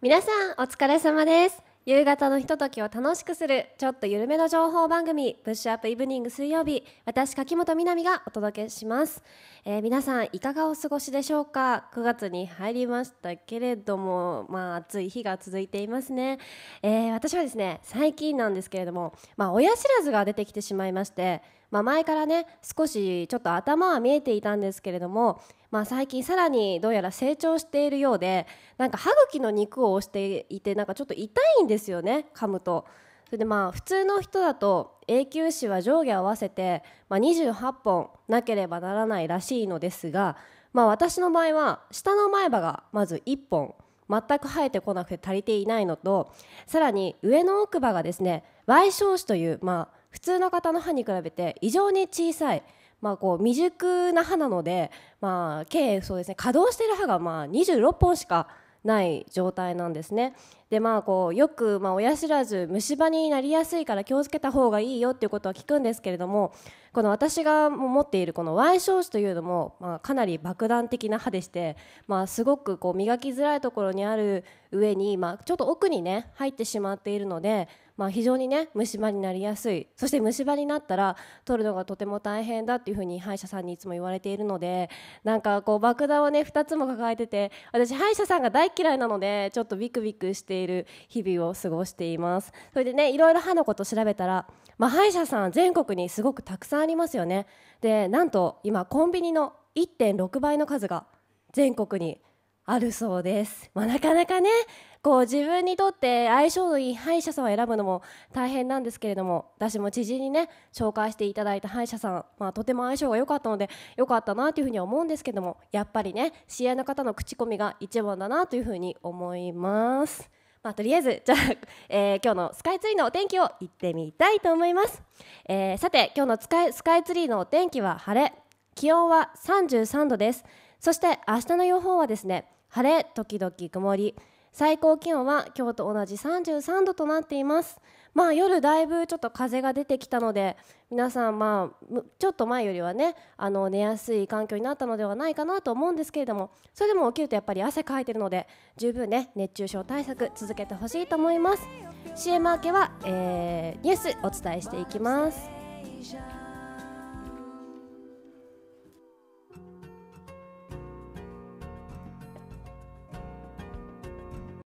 皆さんお疲れ様です夕方のひとときを楽しくするちょっと緩めの情報番組「プッシュアップイブニング水曜日」私柿本みなみがお届けします、えー、皆さんいかがお過ごしでしょうか9月に入りましたけれどもまあ暑い日が続いていますね、えー、私はですね最近なんですけれども、まあ、親知らずが出てきてしまいましてまあ、前からね少しちょっと頭は見えていたんですけれども、まあ、最近さらにどうやら成長しているようでなんか歯茎の肉を押していてなんかちょっと痛いんでですよね噛むと。それでまあ普通の人だと永久歯は上下合わせて、ま28本なければならないらしいのですが、まあ、私の場合は下の前歯がまず1本全く生えてこなくて足りていないのとさらに上の奥歯がですね矮小歯という、まあ、普通の方の歯に比べて異常に小さい。まあ、こう未熟な歯なので、まあ、計そうですね稼働している歯がまあ26本しかない状態なんですね。でまあこうよくまあ親知らず虫歯になりやすいから気をつけた方がいいよっていうことは聞くんですけれどもこの私が持っているこの腕小子というのもまあかなり爆弾的な歯でしてまあすごくこう磨きづらいところにある上にまあちょっと奥にね入ってしまっているのでまあ、非常にね虫歯になりやすいそして虫歯になったら取るのがとても大変だっていうふうに歯医者さんにいつも言われているのでなんかこう爆弾をね2つも抱えてて私歯医者さんが大嫌いなのでちょっとビクビクしている日々を過ごしていますそれでねいろいろ歯のこと調べたら、まあ、歯医者さん全国にすごくたくさんありますよねでなんと今コンビニの1.6倍の数が全国にあるそうです、まあ、なかなかねこう自分にとって相性のいい歯医者さんを選ぶのも大変なんですけれども私も知人にね紹介していただいた歯医者さん、まあ、とても相性が良かったので良かったなというふうには思うんですけどもやっぱりね知り合いの方の口コミが一番だなというふうに思います。まあ、とりあえずじゃあ、えー、今日のスカイツリーのお天気を行ってみたいと思います、えー、さて今日のスカイスカイツリーのお天気は晴れ気温は33度ですそして明日の予報はですね晴れ時々曇り最高気温は今日と同じ33度となっていますまあ夜だいぶちょっと風が出てきたので皆さんまあちょっと前よりはねあの寝やすい環境になったのではないかなと思うんですけれどもそれでも起きるとやっぱり汗かいてるので十分ね熱中症対策続けてほしいと思います CM 明けは、えー、ニュースお伝えしていきます